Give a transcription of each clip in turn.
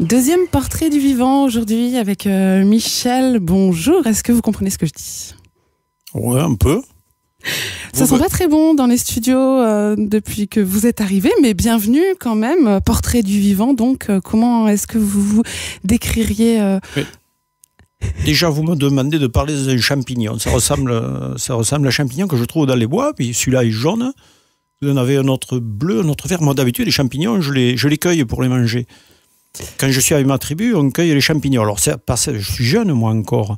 Deuxième portrait du vivant aujourd'hui avec euh, Michel. Bonjour, est-ce que vous comprenez ce que je dis Ouais, un peu. Ça ne sent bah pas très bon dans les studios euh, depuis que vous êtes arrivé, mais bienvenue quand même. Portrait du vivant, donc euh, comment est-ce que vous vous décririez Déjà, vous me demandez de parler d'un champignon. Ça ressemble, ça ressemble à un champignon que je trouve dans les bois, puis celui-là est jaune. Vous en avez un autre bleu, un autre vert. Moi, d'habitude, les champignons, je les cueille pour les manger. Quand je suis avec ma tribu, on cueille les champignons. Alors, parce je suis jeune, moi encore.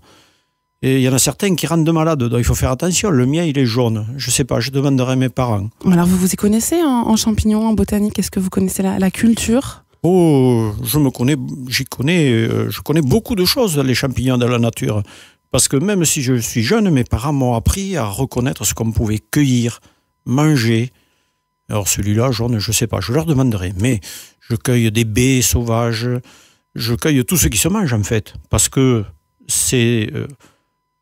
Et il y en a certains qui rendent malades, donc il faut faire attention. Le mien, il est jaune. Je sais pas, je demanderai à mes parents. Alors, vous vous y connaissez en, champignons, en botanique Est-ce que vous connaissez la, culture Oh, je me connais, j'y connais, euh, je connais beaucoup de choses, les champignons de la nature. Parce que même si je suis jeune, mes parents m'ont appris à reconnaître ce qu'on pouvait cueillir, manger. Alors celui-là, jaune, je ne sais pas, je leur demanderai. Mais je cueille des baies sauvages, je cueille tout ce qui se mange en fait, parce que c'est euh,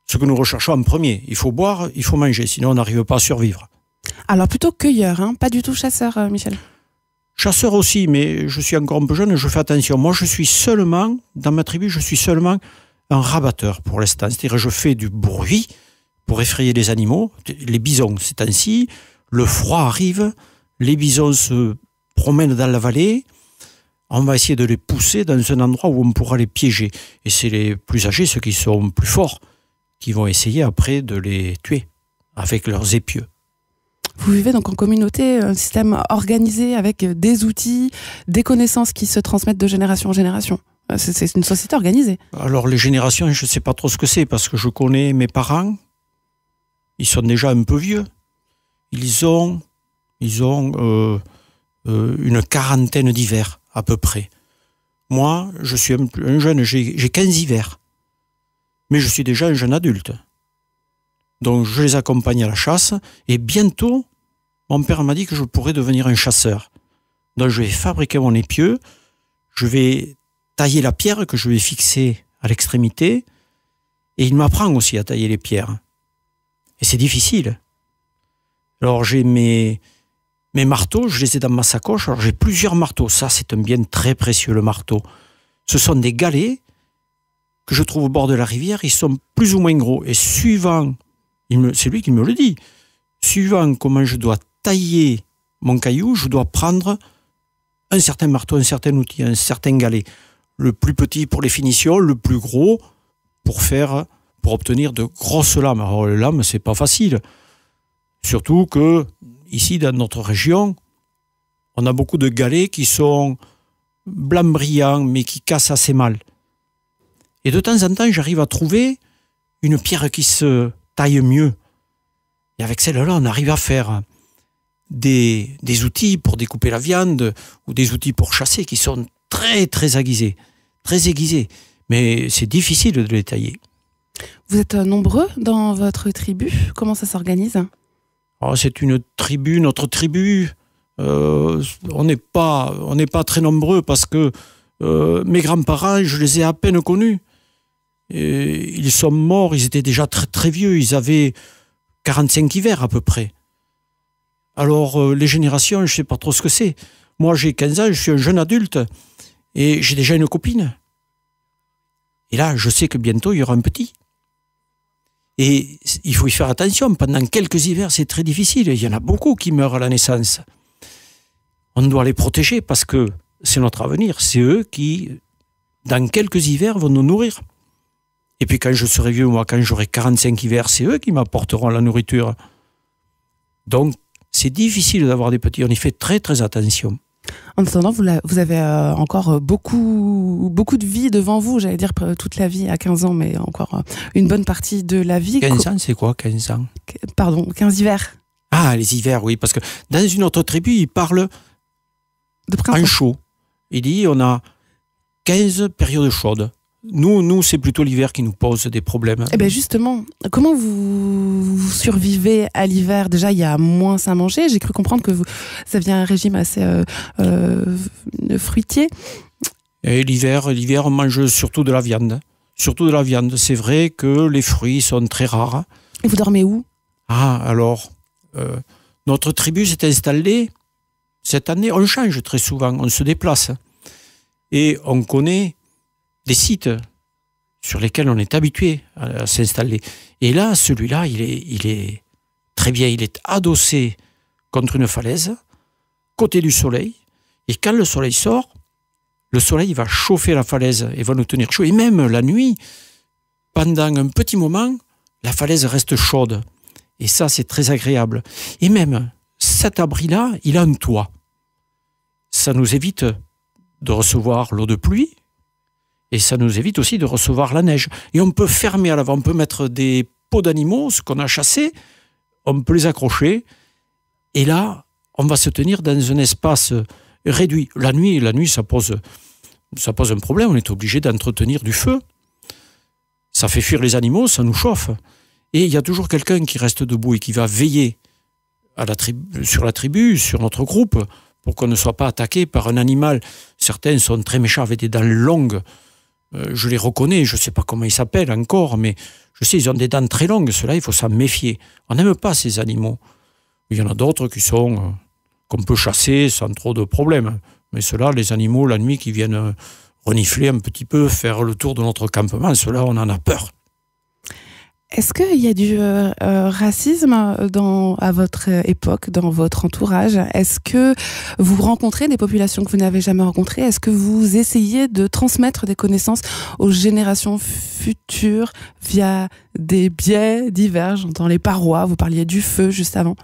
ce que nous recherchons en premier. Il faut boire, il faut manger, sinon on n'arrive pas à survivre. Alors plutôt cueilleur, hein pas du tout chasseur, euh, Michel Chasseur aussi, mais je suis encore un peu jeune, je fais attention. Moi, je suis seulement, dans ma tribu, je suis seulement un rabatteur pour l'instant. C'est-à-dire, je fais du bruit pour effrayer les animaux, les bisons, c'est ainsi. Le froid arrive, les bisons se promènent dans la vallée, on va essayer de les pousser dans un endroit où on pourra les piéger. Et c'est les plus âgés, ceux qui sont plus forts, qui vont essayer après de les tuer avec leurs épieux. Vous vivez donc en communauté, un système organisé avec des outils, des connaissances qui se transmettent de génération en génération. C'est une société organisée. Alors les générations, je ne sais pas trop ce que c'est parce que je connais mes parents. Ils sont déjà un peu vieux. Ils ont, ils ont euh, euh, une quarantaine d'hivers à peu près. Moi, je suis un jeune, j'ai 15 hivers. Mais je suis déjà un jeune adulte. Donc je les accompagne à la chasse et bientôt, mon père m'a dit que je pourrais devenir un chasseur. Donc je vais fabriquer mon épieu, je vais tailler la pierre que je vais fixer à l'extrémité et il m'apprend aussi à tailler les pierres. Et c'est difficile. Alors j'ai mes, mes marteaux, je les ai dans ma sacoche. Alors j'ai plusieurs marteaux. Ça, c'est un bien très précieux, le marteau. Ce sont des galets que je trouve au bord de la rivière. Ils sont plus ou moins gros. Et suivant, c'est lui qui me le dit, suivant comment je dois tailler mon caillou, je dois prendre un certain marteau, un certain outil, un certain galet. Le plus petit pour les finitions, le plus gros pour faire, pour obtenir de grosses lames. Alors, les lames, c'est pas facile. Surtout que ici dans notre région, on a beaucoup de galets qui sont blancs brillants, mais qui cassent assez mal. Et de temps en temps, j'arrive à trouver une pierre qui se taille mieux. Et avec celle-là, on arrive à faire des, des, outils pour découper la viande ou des outils pour chasser qui sont très, très aiguisés. Très aiguisés. Mais c'est difficile de les tailler. Vous êtes nombreux dans votre tribu Comment ça s'organise ah, c'est une tribu, notre tribu. Euh, on n'est pas, on n'est pas très nombreux parce que euh, mes grands-parents, je les ai à peine connus. Et ils sont morts, ils étaient déjà très très vieux, ils avaient 45 hivers à peu près. Alors euh, les générations, je ne sais pas trop ce que c'est. Moi j'ai 15 ans, je suis un jeune adulte et j'ai déjà une copine. Et là, je sais que bientôt il y aura un petit. Et il faut y faire attention. Pendant quelques hivers, c'est très difficile. Il y en a beaucoup qui meurent à la naissance. On doit les protéger parce que c'est notre avenir. C'est eux qui, dans quelques hivers, vont nous nourrir. Et puis quand je serai vieux, moi, quand j'aurai 45 hivers, c'est eux qui m'apporteront la nourriture. Donc, c'est difficile d'avoir des petits. On y fait très, très attention. En attendant, vous, avez euh, encore euh, beaucoup, beaucoup de vie devant vous, j'allais dire euh, toute la vie à 15 ans, mais encore une bonne partie de la vie. 15 ans, c'est quoi 15 ans Pardon, 15 hivers. Ah, les hivers, oui, parce que dans une autre tribu, il parle de chaud. Il dit on a 15 périodes chaudes. Nous, nous c'est plutôt l'hiver qui nous pose des problèmes. Eh ben justement, comment vous survivez à l'hiver Déjà, il y a moins à manger. J'ai cru comprendre que vous vient un régime assez euh, euh, fruitier. Et l'hiver, l'hiver, on mange surtout de la viande. Surtout de la viande. C'est vrai que les fruits sont très rares. Et vous dormez où Ah, alors, euh, notre tribu s'est installée cette année. On change très souvent, on se déplace. Et on connaît des sites sur lesquels on est habitué à, s'installer. Et là, celui-là, il est, il est très bien, il est adossé contre une falaise, côté du soleil, et quand le soleil sort, le soleil va chauffer la falaise et va nous tenir chaud. Et même la nuit, pendant un petit moment, la falaise reste chaude. Et ça, c'est très agréable. Et même cet abri-là, il a un toit. Ça nous évite de recevoir l'eau de pluie, et ça nous évite aussi de recevoir la neige. Et on peut fermer à l'avant, on peut mettre des peaux d'animaux, ce qu'on a chassé, on peut les accrocher. Et là, on va se tenir dans un espace réduit. La nuit, la nuit, ça pose, ça pose un problème. On est obligé d'entretenir du feu. Ça fait fuir les animaux, ça nous chauffe. Et il y a toujours quelqu'un qui reste debout et qui va veiller sur la tribu, sur notre groupe, pour qu'on ne soit pas attaqué par un animal. Certains sont très méchants avec des dents longues. Euh, je les reconnais, je ne sais pas comment ils s'appellent encore, mais je sais, ils ont des dents très longues. Cela il faut s'en méfier. On n'aime pas ces animaux. Il y en a d'autres qui sont euh, qu'on peut chasser sans trop de problèmes. Mais ceux-là, les animaux, la nuit, qui viennent euh, renifler un petit peu, faire le tour de notre campement, cela on en a peur. Est-ce qu'il y a du euh, euh, racisme euh, à votre époque, dans votre entourage Est-ce que vous rencontrez des populations que vous n'avez jamais rencontrées Est-ce que vous essayez de transmettre des connaissances aux générations futures via des biais divers J'entends les parois, vous parliez du feu juste avant.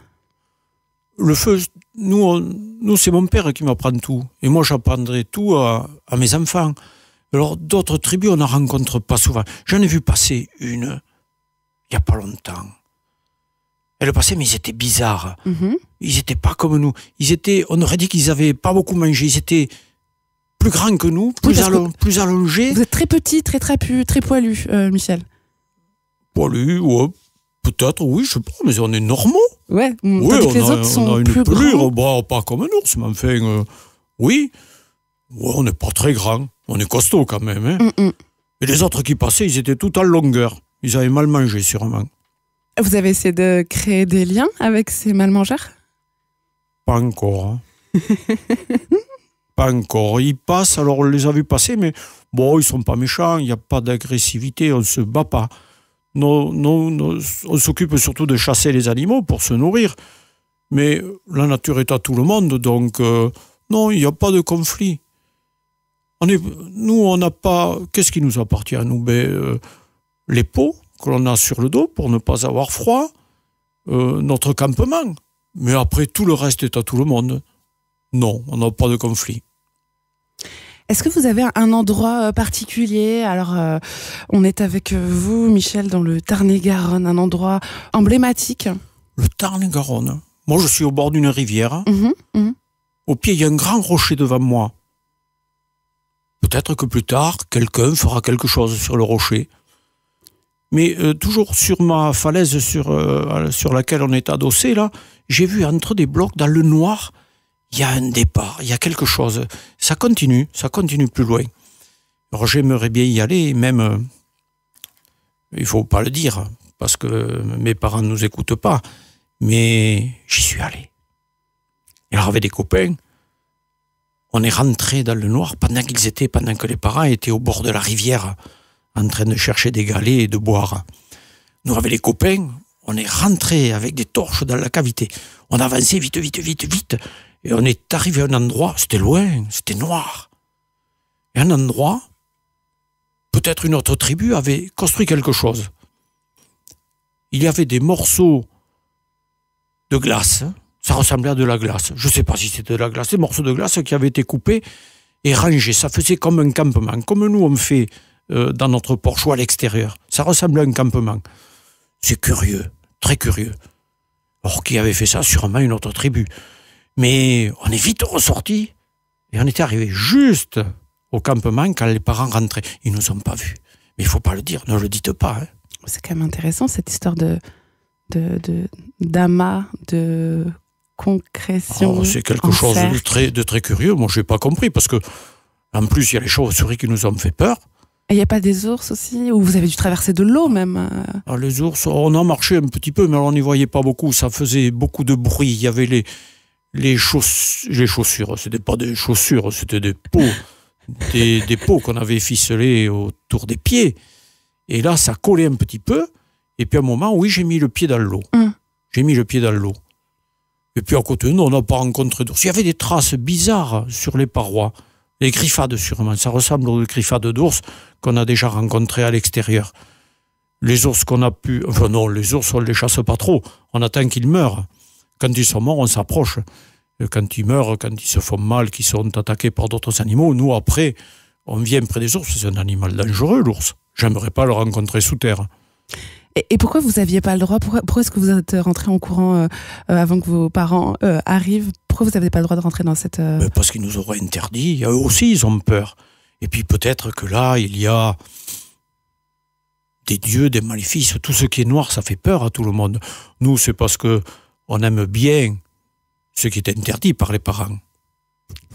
Le feu, nous, c'est mon père qui m'apprend tout. Et moi, j'apprendrai tout à, à mes enfants. Alors, d'autres tribus, on n'en rencontre pas souvent. J'en ai vu passer une pas longtemps. Et le passé, mais ils étaient bizarres. Mhm. Ils n'étaient pas comme nous. Ils étaient, on aurait dit qu'ils avaient pas beaucoup mangé. Ils étaient plus grands que nous, plus, allongés. Vous êtes très petit, très trapu, très poilu, euh, Michel. Poilu, ou peut-être, oui, je sais pas, mais on est normaux. Ouais, oui, on, a, autres plus oh, bah, pas comme un ours, mais enfin, oui, on n'est pas très grand. On est costaud quand même. Et hein. mm, mm. les autres qui passaient, ils étaient tout à longueur. Ils avaient mal mangé, sûrement. Vous avez essayé de créer des liens avec ces mal mangeurs Pas encore. Hein. pas encore. Ils passent, alors on les a vus passer, mais bon, ils sont pas méchants, il n'y a pas d'agressivité, on ne se bat pas. Non, non, on s'occupe surtout de chasser les animaux pour se nourrir. Mais la nature est à tout le monde, donc euh, non, il n'y a pas de conflit. On est, nous, on n'a pas. Qu'est-ce qui nous appartient à nous ben, euh, les pots que l'on a sur le dos pour ne pas avoir froid, euh, notre campement. Mais après, tout le reste est à tout le monde. Non, on n'a pas de conflit. Est-ce que vous avez un endroit euh, particulier Alors, euh, on est avec vous, Michel, dans le Tarn-et-Garonne, un endroit emblématique. Le Tarn-et-Garonne. Moi, je suis au bord d'une rivière. Mhm, mhm. Au pied, il y a un grand rocher devant moi. Peut-être que plus tard, quelqu'un fera quelque chose sur le rocher. Mais euh, toujours sur ma falaise sur, euh, sur laquelle on est adossé, là, j'ai vu entre des blocs, dans le noir, il y a un départ, il y a quelque chose. Ça continue, ça continue plus loin. Alors j'aimerais bien y aller, même, il euh, il faut pas le dire, parce que mes parents ne nous écoutent pas, mais j'y suis allé. Et alors des copains, on est rentré dans le noir pendant qu'ils étaient, pendant que les parents étaient au bord de la rivière en train de chercher des galets et de boire. Nous, avec les copains, on est rentrés avec des torches dans la cavité. On avançait vite, vite, vite, vite. Et on est arrivé à un endroit, c'était loin, c'était noir. Et un endroit, peut-être une autre tribu avait construit quelque chose. Il y avait des morceaux de glace. Ça ressemblait à de la glace. Je ne sais pas si c'était de la glace. Des morceaux de glace qui avaient été coupés et rangés. Ça faisait comme un campement. Comme nous, on fait euh, dans notre porche à l'extérieur. Ça ressemble à un campement. C'est curieux, très curieux. Or, qui avait fait ça Sûrement une autre tribu. Mais on est vite ressorti et on était arrivé juste au campement quand les parents rentraient. Ils nous ont pas vus. Mais il faut pas le dire, ne le dites pas. Hein. C'est quand même intéressant cette histoire de d'amas, de, de concrétion. Oh, c'est quelque chose de très, de très curieux. Moi, je n'ai pas compris parce que, en plus, il y a les chauves-souris qui nous ont fait peur. Il n'y a pas des ours aussi Ou vous avez dû traverser de l'eau même euh? ah, Les ours, on en marché un petit peu, mais on n'y voyait pas beaucoup. Ça faisait beaucoup de bruit. Il y avait les, les, les chaussures. Ce pas des chaussures, c'était des peaux. des, peaux qu'on avait ficelées autour des pieds. Et là, ça collait un petit peu. Et puis à un moment, oui, j'ai mis le pied dans l'eau. Hum. J'ai mis le pied dans l'eau. Et puis à côté, nous, on n'a pas rencontré d'ours. Il y avait des traces bizarres sur les parois les griffades sûrement. Ça ressemble aux griffades d'ours qu'on a déjà rencontrés à l'extérieur. Les ours qu'on a pu... Enfin non, les ours, on ne les chasse pas trop. On attend qu'ils meurent. Quand ils sont morts, on s'approche. Quand ils meurent, quand ils se font mal, qu'ils sont attaqués par d'autres animaux, nous, après, on vient près des ours. C'est un animal dangereux, l'ours. J'aimerais pas le rencontrer sous terre. Et, pourquoi vous n'aviez pas le droit Pourquoi, est-ce que vous êtes rentré en courant euh, euh, avant que vos parents euh, arrivent pourquoi vous n'avez pas le droit de rentrer dans cette... Euh, parce qu'ils nous auraient interdit. Eux aussi, ils ont peur. Et puis peut-être que là, il y a des dieux, des maléfices. Tout ce qui est noir, ça fait peur à tout le monde. Nous, c'est parce que on aime bien ce qui est interdit par les parents.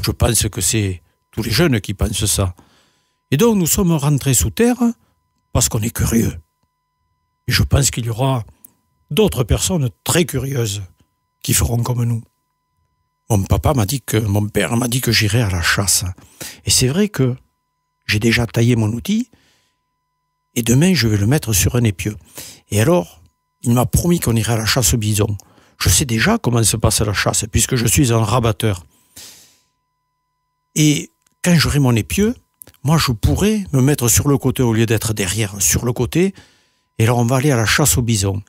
Je pense que c'est tous les jeunes qui pensent ça. Et donc, nous sommes rentrés sous terre parce qu'on est curieux. Et je pense qu'il y aura d'autres personnes très curieuses qui feront comme nous mon papa m'a dit que, mon père m'a dit que j'irai à la chasse. Et c'est vrai que j'ai déjà taillé mon outil et demain je vais le mettre sur un épieu. Et alors, il m'a promis qu'on irait à la chasse au bison. Je sais déjà comment se passe la chasse puisque je suis un rabatteur. Et quand j'aurai mon épieu, moi je pourrai me mettre sur le côté au lieu d'être derrière, sur le côté, et là on va aller à la chasse au bison.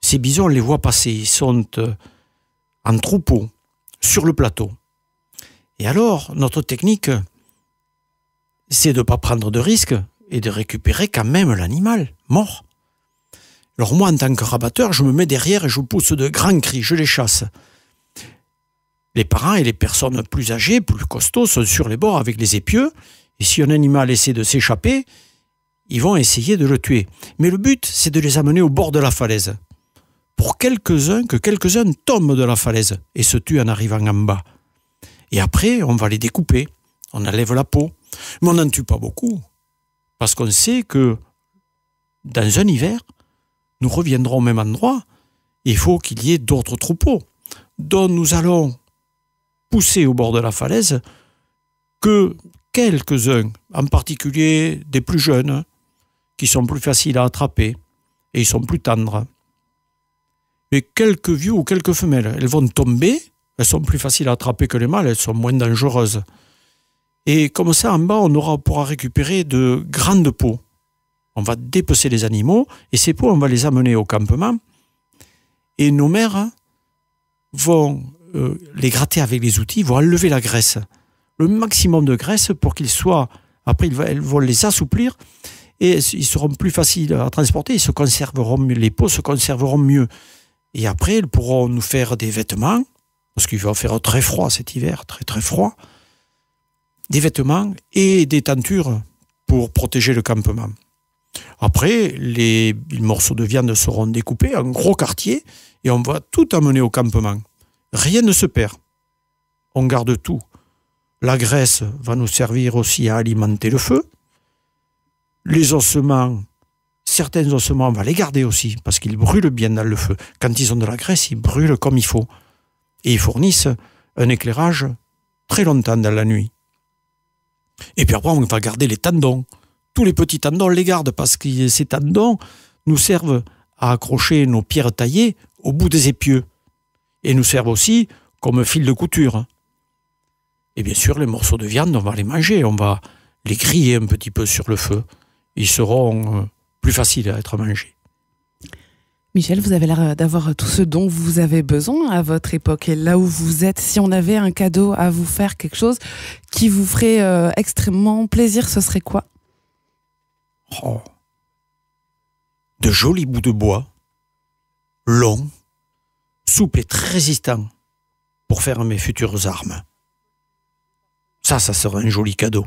Ces bisons, on les voit passer, ils sont euh, en troupeau, sur le plateau. Et alors, notre technique, c'est de ne pas prendre de risques et de récupérer quand même l'animal mort. Alors moi, en tant que rabatteur, je me mets derrière et je pousse de grands cris, je les chasse. Les parents et les personnes plus âgées, plus costauds, sont sur les bords avec les épieux, et si un animal essaie de s'échapper, ils vont essayer de le tuer. Mais le but, c'est de les amener au bord de la falaise pour quelques-uns que quelques-uns tombent de la falaise et se tuent en arrivant en bas. Et après, on va les découper, on enlève la peau. Mais on n'en tue pas beaucoup, parce qu'on sait que dans un hiver, nous reviendrons au même endroit, il faut qu'il y ait d'autres troupeaux, dont nous allons pousser au bord de la falaise que quelques-uns, en particulier des plus jeunes, qui sont plus faciles à attraper, et ils sont plus tendres. Mais quelques vieux ou quelques femelles. Elles vont tomber, elles sont plus faciles à attraper que les mâles, elles sont moins dangereuses. Et comme ça, en bas, on aura, pourra récupérer de grandes peaux. On va dépecer les animaux et ces peaux, on va les amener au campement. Et nos mères vont euh, les gratter avec les outils, vont enlever la graisse. Le maximum de graisse pour qu'ils soient. Après, elles vont les assouplir et ils seront plus faciles à transporter, ils se conserveront, les peaux se conserveront mieux. Et après, ils pourront nous faire des vêtements, parce qu'il va faire très froid cet hiver, très très froid, des vêtements et des tentures pour protéger le campement. Après, les morceaux de viande seront découpés en gros quartiers et on va tout amener au campement. Rien ne se perd. On garde tout. La graisse va nous servir aussi à alimenter le feu. Les ossements Certains ossements, on va les garder aussi, parce qu'ils brûlent bien dans le feu. Quand ils ont de la graisse, ils brûlent comme il faut. Et ils fournissent un éclairage très longtemps dans la nuit. Et puis après, on va garder les tendons. Tous les petits tendons, on les garde parce que ces tendons nous servent à accrocher nos pierres taillées au bout des épieux et nous servent aussi comme fil de couture. Et bien sûr, les morceaux de viande, on va les manger, on va les griller un petit peu sur le feu. Ils seront euh, plus facile à être mangé. Michel, vous avez l'air d'avoir tout ce dont vous avez besoin à votre époque et là où vous êtes. Si on avait un cadeau à vous faire, quelque chose qui vous ferait euh, extrêmement plaisir, ce serait quoi oh. De jolis bouts de bois, longs, souples et très résistants pour faire mes futures armes. Ça, ça serait un joli cadeau.